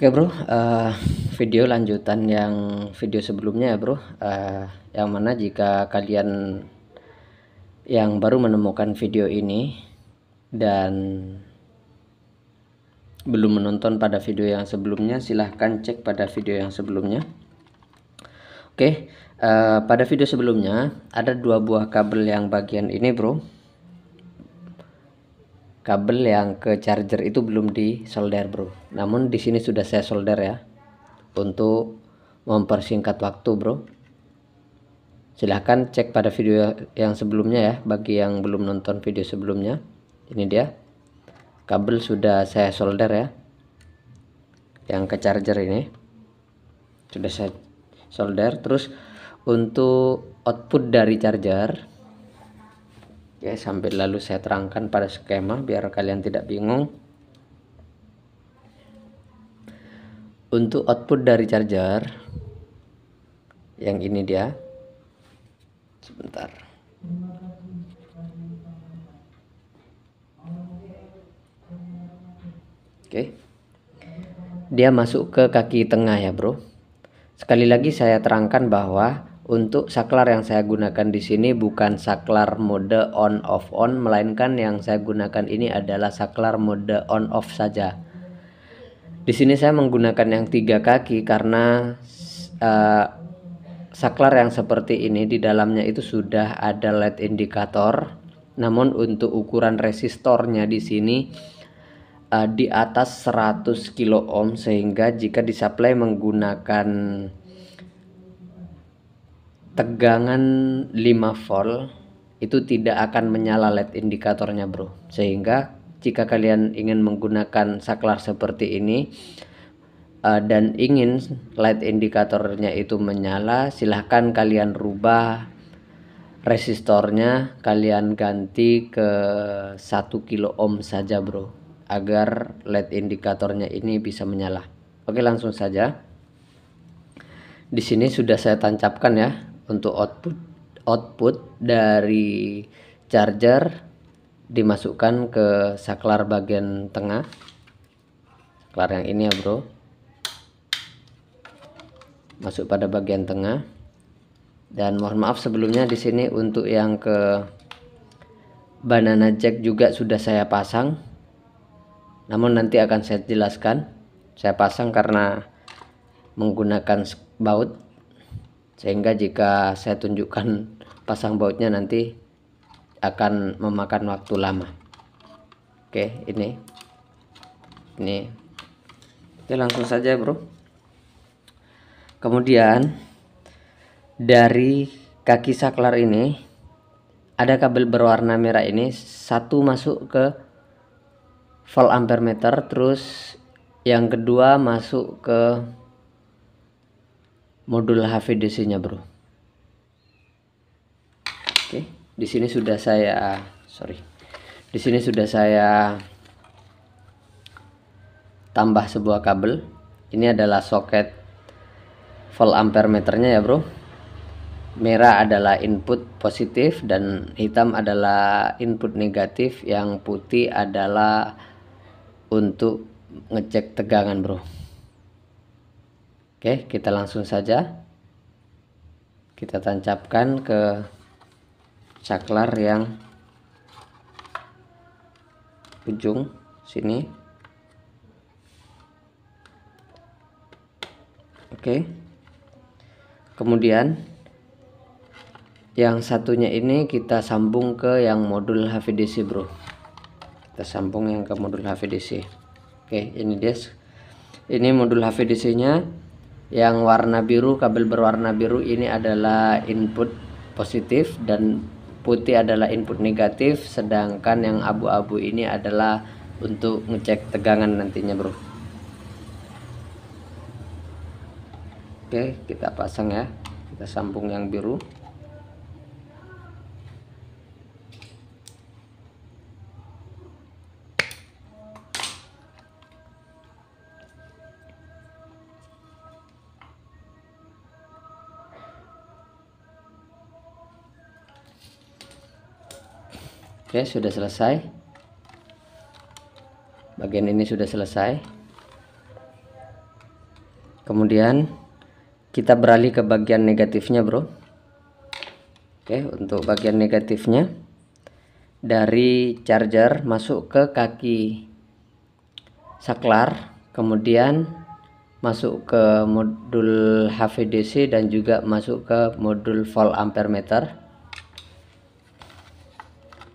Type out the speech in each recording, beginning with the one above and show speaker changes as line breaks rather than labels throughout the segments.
Oke okay, bro, uh, video lanjutan yang video sebelumnya ya bro, uh, yang mana jika kalian yang baru menemukan video ini dan belum menonton pada video yang sebelumnya, silahkan cek pada video yang sebelumnya. Oke, okay, uh, eh, pada video sebelumnya ada dua buah kabel yang bagian ini bro, kabel yang ke charger itu belum di solder bro namun di sini sudah saya solder ya untuk mempersingkat waktu bro silahkan cek pada video yang sebelumnya ya bagi yang belum nonton video sebelumnya ini dia kabel sudah saya solder ya yang ke charger ini sudah saya solder terus untuk output dari charger Oke, ya, sambil lalu saya terangkan pada skema biar kalian tidak bingung. Untuk output dari charger yang ini dia. Sebentar. Oke. Dia masuk ke kaki tengah ya, Bro. Sekali lagi saya terangkan bahwa untuk saklar yang saya gunakan di sini bukan saklar mode on off on melainkan yang saya gunakan ini adalah saklar mode on off saja. Di sini saya menggunakan yang tiga kaki karena uh, saklar yang seperti ini di dalamnya itu sudah ada LED indikator. Namun untuk ukuran resistornya di sini uh, di atas 100 kilo ohm sehingga jika disuplai menggunakan tegangan 5 volt itu tidak akan menyala LED indikatornya bro sehingga jika kalian ingin menggunakan saklar seperti ini uh, dan ingin LED indikatornya itu menyala silahkan kalian rubah resistornya kalian ganti ke 1 kilo ohm saja bro agar LED indikatornya ini bisa menyala oke langsung saja di sini sudah saya tancapkan ya untuk output output dari charger dimasukkan ke saklar bagian tengah saklar yang ini ya bro masuk pada bagian tengah dan mohon maaf sebelumnya di sini untuk yang ke banana jack juga sudah saya pasang namun nanti akan saya jelaskan saya pasang karena menggunakan baut sehingga jika saya tunjukkan pasang bautnya nanti akan memakan waktu lama oke ini ini oke langsung saja bro kemudian dari kaki saklar ini ada kabel berwarna merah ini satu masuk ke volt ampere meter terus yang kedua masuk ke modul HVDC-nya, Bro. Oke, di sini sudah saya sorry. Di sini sudah saya tambah sebuah kabel. Ini adalah soket volt ampere meternya ya, Bro. Merah adalah input positif dan hitam adalah input negatif, yang putih adalah untuk ngecek tegangan, Bro. Oke, kita langsung saja kita tancapkan ke caklar yang ujung sini. Oke. Kemudian yang satunya ini kita sambung ke yang modul HVDC bro kita sambung yang ke modul HVDC oke ini dia ini modul HVDC nya yang warna biru kabel berwarna biru ini adalah input positif dan putih adalah input negatif sedangkan yang abu-abu ini adalah untuk ngecek tegangan nantinya bro oke kita pasang ya kita sambung yang biru Oke, sudah selesai. Bagian ini sudah selesai. Kemudian kita beralih ke bagian negatifnya, Bro. Oke, untuk bagian negatifnya dari charger masuk ke kaki saklar, kemudian masuk ke modul HVDC dan juga masuk ke modul volt ampere meter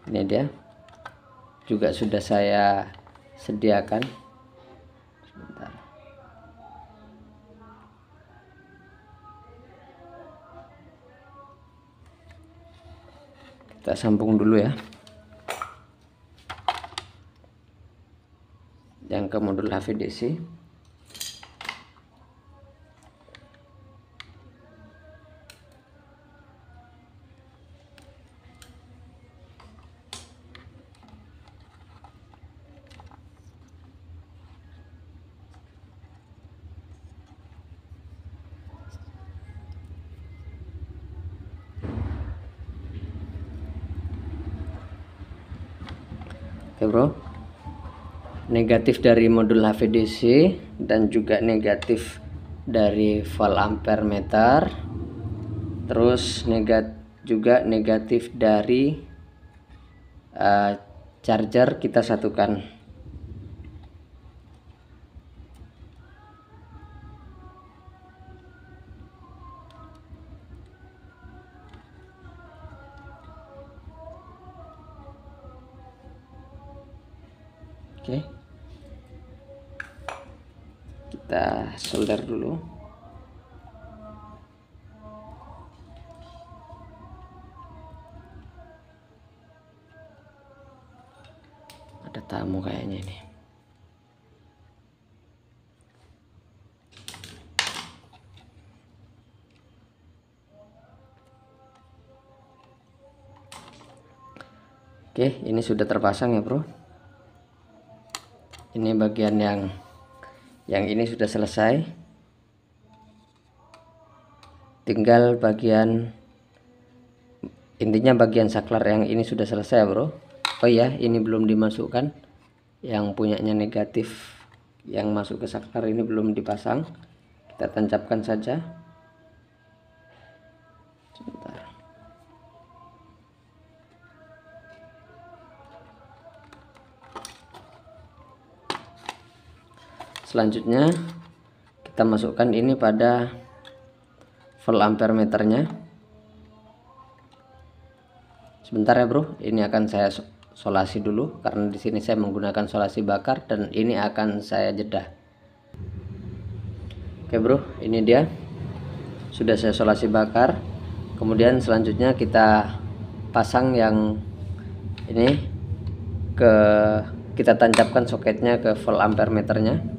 ini dia juga sudah saya sediakan sebentar kita sambung dulu ya yang ke modul HVDC Oke ya, bro Negatif dari modul HVDC Dan juga negatif dari volt ampere meter Terus negat juga negatif dari uh, charger kita satukan kita solder dulu ada tamu kayaknya ini Oke, ini sudah terpasang ya, Bro. Ini bagian yang yang ini sudah selesai tinggal bagian intinya bagian saklar yang ini sudah selesai bro oh ya ini belum dimasukkan yang punyanya negatif yang masuk ke saklar ini belum dipasang kita tancapkan saja Sebentar. selanjutnya kita masukkan ini pada volt ampere meternya sebentar ya bro ini akan saya solasi dulu karena di sini saya menggunakan solasi bakar dan ini akan saya jeda oke bro ini dia sudah saya solasi bakar kemudian selanjutnya kita pasang yang ini ke kita tancapkan soketnya ke volt ampere meternya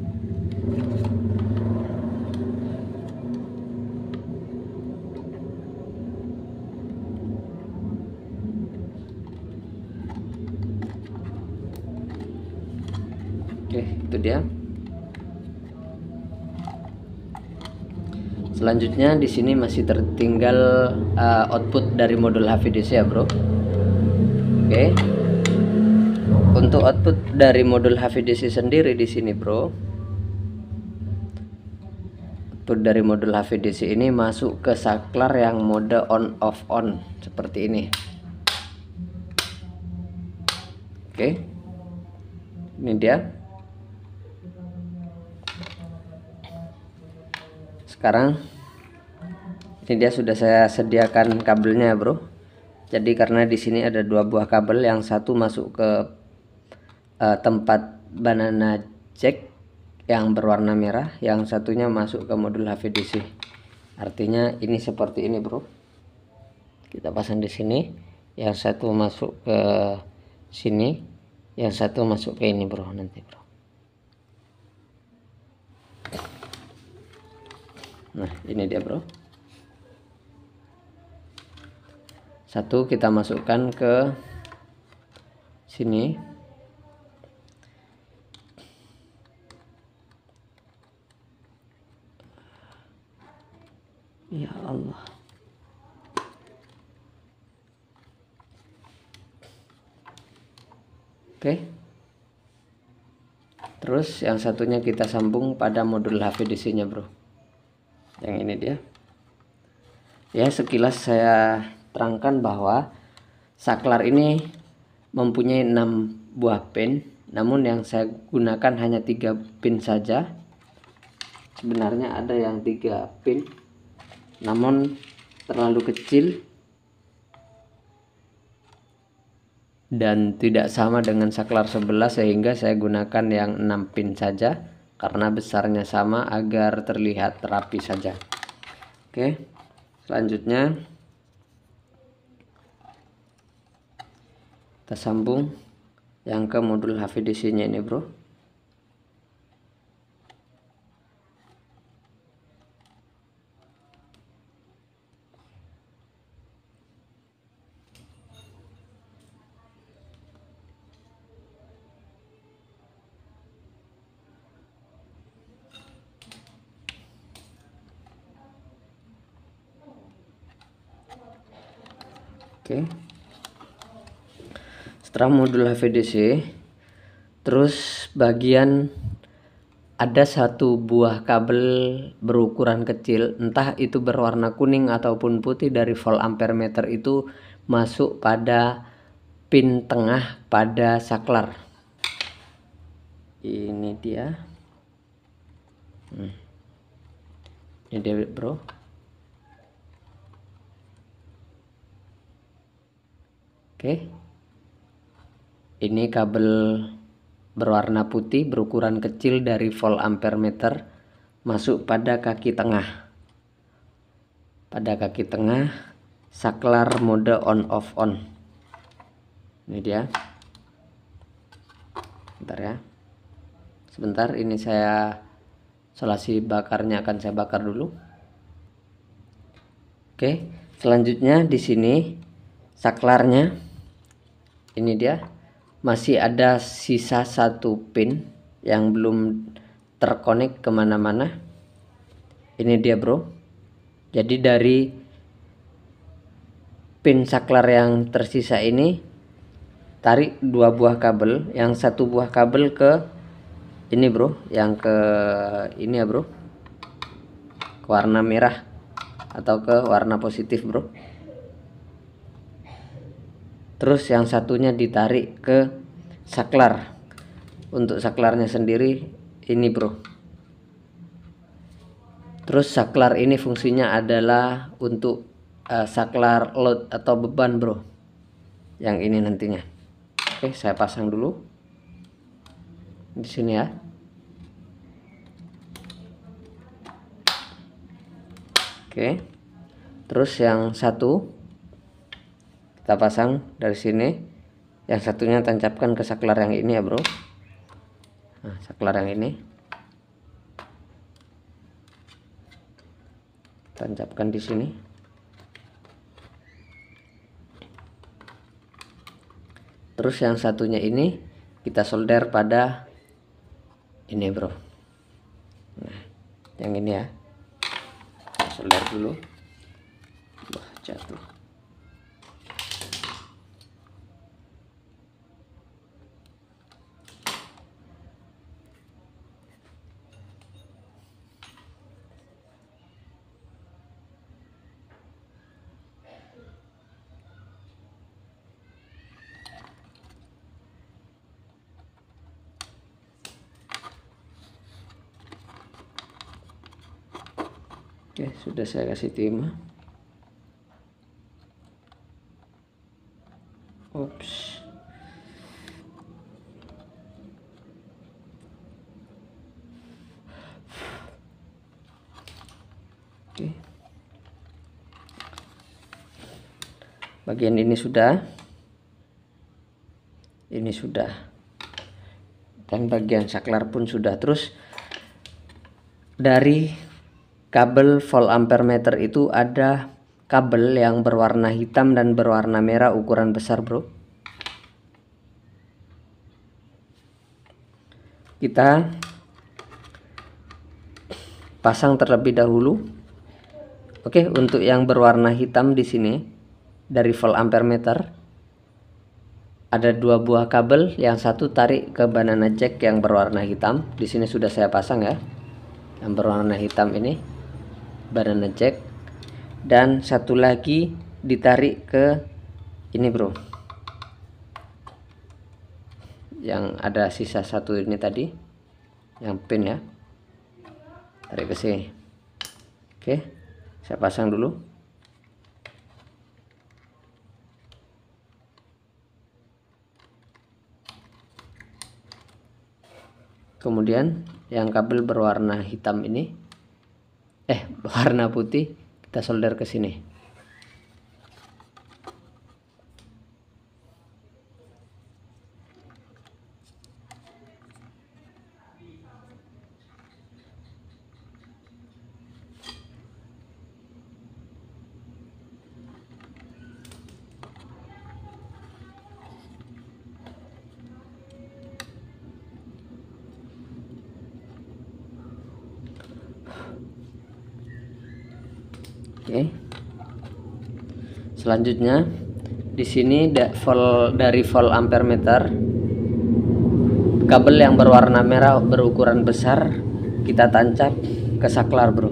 ya selanjutnya di sini masih tertinggal uh, output dari modul HVDC ya bro oke okay. untuk output dari modul HVDC sendiri di sini bro output dari modul HVDC ini masuk ke saklar yang mode on off on seperti ini oke okay. ini dia sekarang ini dia sudah saya sediakan kabelnya bro jadi karena di sini ada dua buah kabel yang satu masuk ke uh, tempat banana jack yang berwarna merah yang satunya masuk ke modul HVDC artinya ini seperti ini bro kita pasang di sini yang satu masuk ke sini yang satu masuk ke ini bro nanti bro Nah, ini dia, Bro. Satu kita masukkan ke sini. Ya Allah. Oke. Terus yang satunya kita sambung pada modul HVDC-nya, Bro yang ini dia ya sekilas saya terangkan bahwa saklar ini mempunyai 6 buah pin namun yang saya gunakan hanya tiga pin saja sebenarnya ada yang tiga pin namun terlalu kecil dan tidak sama dengan saklar 11 sehingga saya gunakan yang 6 pin saja karena besarnya sama agar terlihat rapi saja oke selanjutnya kita sambung yang ke modul HVDC nya ini bro oke setelah modul HVDC terus bagian ada satu buah kabel berukuran kecil entah itu berwarna kuning ataupun putih dari volt ampere meter itu masuk pada pin tengah pada saklar ini dia hmm. ini dia bro Oke. Ini kabel berwarna putih berukuran kecil dari volt ampere meter masuk pada kaki tengah. Pada kaki tengah saklar mode on off on. Ini dia. Bentar ya. Sebentar ini saya solasi bakarnya akan saya bakar dulu. Oke, selanjutnya di sini saklarnya ini dia masih ada sisa satu pin yang belum terkonek kemana-mana ini dia bro jadi dari pin saklar yang tersisa ini tarik dua buah kabel yang satu buah kabel ke ini bro yang ke ini ya bro ke warna merah atau ke warna positif bro terus yang satunya ditarik ke saklar untuk saklarnya sendiri ini bro terus saklar ini fungsinya adalah untuk uh, saklar load atau beban bro yang ini nantinya oke saya pasang dulu di sini ya oke terus yang satu kita pasang dari sini yang satunya tancapkan ke saklar yang ini ya bro nah, saklar yang ini tancapkan di sini terus yang satunya ini kita solder pada ini bro nah yang ini ya solder dulu Wah, jatuh Oke, ya, sudah saya kasih timah. Ups. Oke. Bagian ini sudah. Ini sudah. Dan bagian saklar pun sudah. Terus dari kabel volt ampere meter itu ada kabel yang berwarna hitam dan berwarna merah ukuran besar bro kita pasang terlebih dahulu oke untuk yang berwarna hitam di sini dari volt ampere meter ada dua buah kabel yang satu tarik ke banana jack yang berwarna hitam di sini sudah saya pasang ya yang berwarna hitam ini badan jack dan satu lagi ditarik ke ini bro yang ada sisa satu ini tadi yang pin ya tarik ke sini oke saya pasang dulu kemudian yang kabel berwarna hitam ini eh warna putih kita solder ke sini selanjutnya di sini dari volt meter kabel yang berwarna merah berukuran besar kita tancap ke saklar bro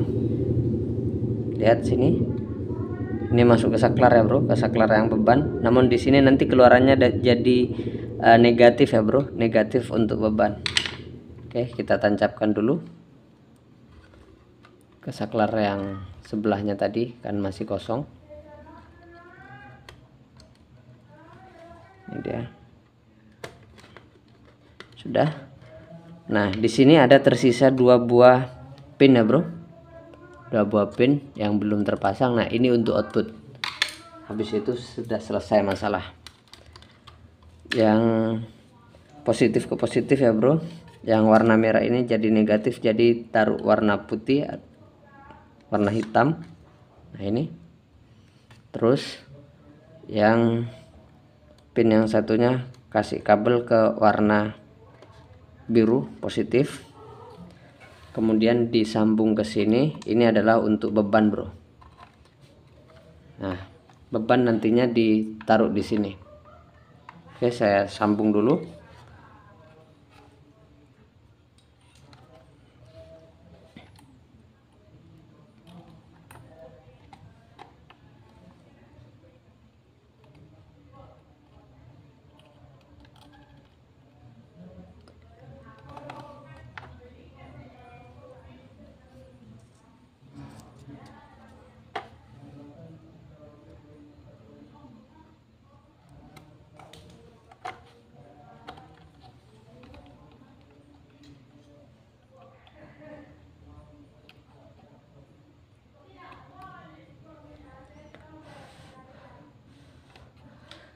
lihat sini ini masuk ke saklar ya bro ke saklar yang beban namun di sini nanti keluarannya jadi uh, negatif ya bro negatif untuk beban oke kita tancapkan dulu ke saklar yang sebelahnya tadi kan masih kosong ini dia sudah nah di sini ada tersisa dua buah pin ya bro dua buah pin yang belum terpasang nah ini untuk output habis itu sudah selesai masalah yang positif ke positif ya bro yang warna merah ini jadi negatif jadi taruh warna putih warna hitam nah ini terus yang pin yang satunya kasih kabel ke warna biru positif kemudian disambung ke sini ini adalah untuk beban bro nah beban nantinya ditaruh di sini oke saya sambung dulu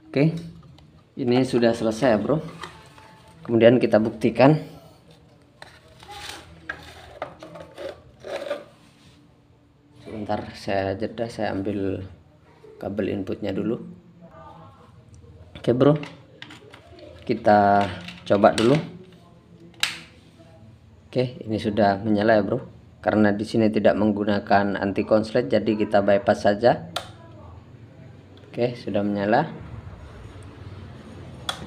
Oke, ini sudah selesai ya bro. Kemudian kita buktikan. Sebentar saya jeda, saya ambil kabel inputnya dulu. Oke bro, kita coba dulu. Oke, ini sudah menyala ya bro. Karena di sini tidak menggunakan anti konslet, jadi kita bypass saja. Oke, sudah menyala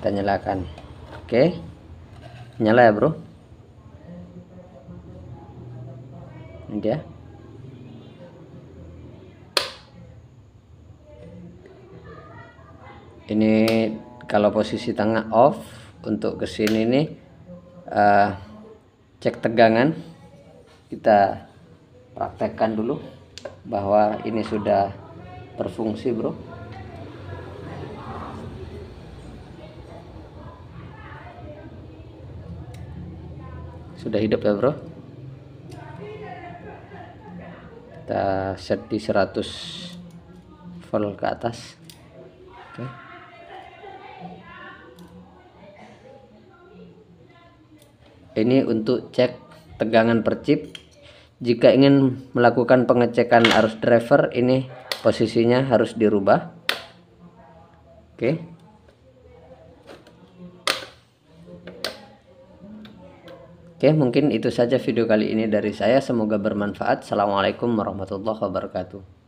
kita nyalakan oke nyala ya bro ini dia ini kalau posisi tengah off untuk kesini nih eh, uh, cek tegangan kita praktekkan dulu bahwa ini sudah berfungsi bro sudah hidup ya bro kita set di 100 volt ke atas oke okay. ini untuk cek tegangan per chip jika ingin melakukan pengecekan arus driver ini posisinya harus dirubah oke okay. Oke, mungkin itu saja video kali ini dari saya. Semoga bermanfaat. Assalamualaikum warahmatullahi wabarakatuh.